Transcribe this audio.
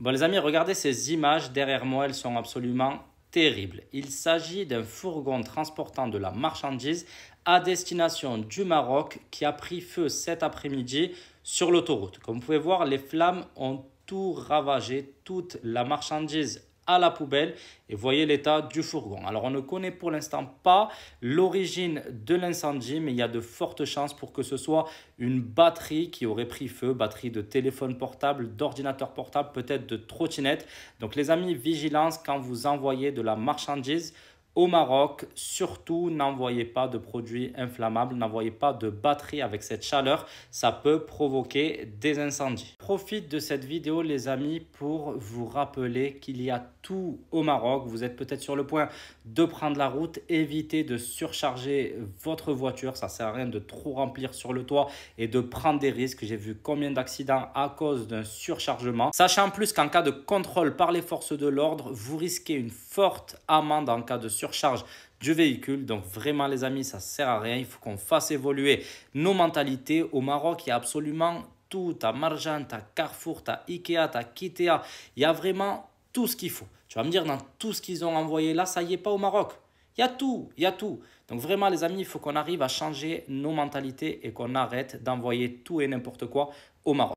Bon les amis, regardez ces images derrière moi, elles sont absolument terribles. Il s'agit d'un fourgon transportant de la marchandise à destination du Maroc qui a pris feu cet après-midi sur l'autoroute. Comme vous pouvez voir, les flammes ont tout ravagé, toute la marchandise à la poubelle et voyez l'état du fourgon. Alors on ne connaît pour l'instant pas l'origine de l'incendie, mais il y a de fortes chances pour que ce soit une batterie qui aurait pris feu, batterie de téléphone portable, d'ordinateur portable, peut-être de trottinette. Donc les amis, vigilance quand vous envoyez de la marchandise au Maroc, surtout n'envoyez pas de produits inflammables, n'envoyez pas de batterie avec cette chaleur, ça peut provoquer des incendies. Profite de cette vidéo les amis pour vous rappeler qu'il y a tout au Maroc. Vous êtes peut-être sur le point de prendre la route, évitez de surcharger votre voiture, ça sert à rien de trop remplir sur le toit et de prendre des risques. J'ai vu combien d'accidents à cause d'un surchargement. Sachez en plus qu'en cas de contrôle par les forces de l'ordre, vous risquez une forte amende en cas de surcharge du véhicule. Donc vraiment les amis, ça sert à rien. Il faut qu'on fasse évoluer nos mentalités. Au Maroc, il y a absolument tout. Tu as Marjan, tu Carrefour, tu Ikea, tu as Kitea. Il y a vraiment tout ce qu'il faut. Tu vas me dire, dans tout ce qu'ils ont envoyé là, ça y est pas au Maroc. Il y a tout, il y a tout. Donc vraiment les amis, il faut qu'on arrive à changer nos mentalités et qu'on arrête d'envoyer tout et n'importe quoi au Maroc.